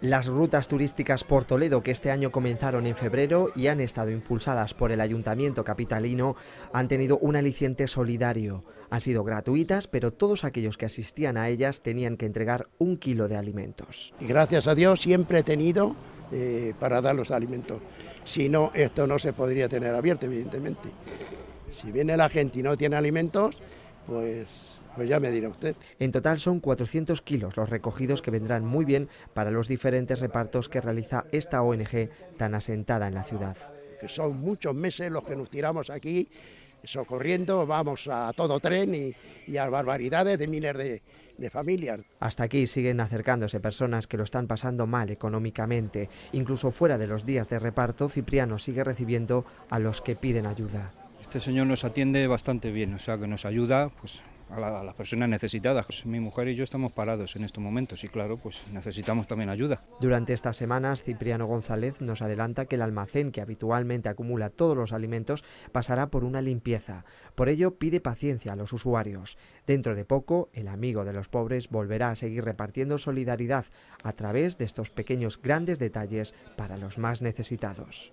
Las rutas turísticas por Toledo, que este año comenzaron en febrero y han estado impulsadas por el Ayuntamiento Capitalino, han tenido un aliciente solidario. Han sido gratuitas, pero todos aquellos que asistían a ellas tenían que entregar un kilo de alimentos. Y gracias a Dios siempre he tenido eh, para dar los alimentos. Si no, esto no se podría tener abierto, evidentemente. Si viene la gente y no tiene alimentos, pues, pues ya me dirá usted. En total son 400 kilos los recogidos que vendrán muy bien para los diferentes repartos que realiza esta ONG tan asentada en la ciudad. Que son muchos meses los que nos tiramos aquí socorriendo, vamos a todo tren y, y a barbaridades de miles de, de, familias. Hasta aquí siguen acercándose personas que lo están pasando mal económicamente. Incluso fuera de los días de reparto, Cipriano sigue recibiendo a los que piden ayuda. Este señor nos atiende bastante bien, o sea que nos ayuda pues, a, las personas necesitadas. Pues, mi mujer y yo estamos parados en estos momentos y claro, pues necesitamos también ayuda. Durante estas semanas, Cipriano González nos adelanta que el almacén que habitualmente acumula todos los alimentos pasará por una limpieza. Por ello pide paciencia a los usuarios. Dentro de poco, el amigo de los pobres volverá a seguir repartiendo solidaridad a través de estos pequeños grandes detalles para los más necesitados.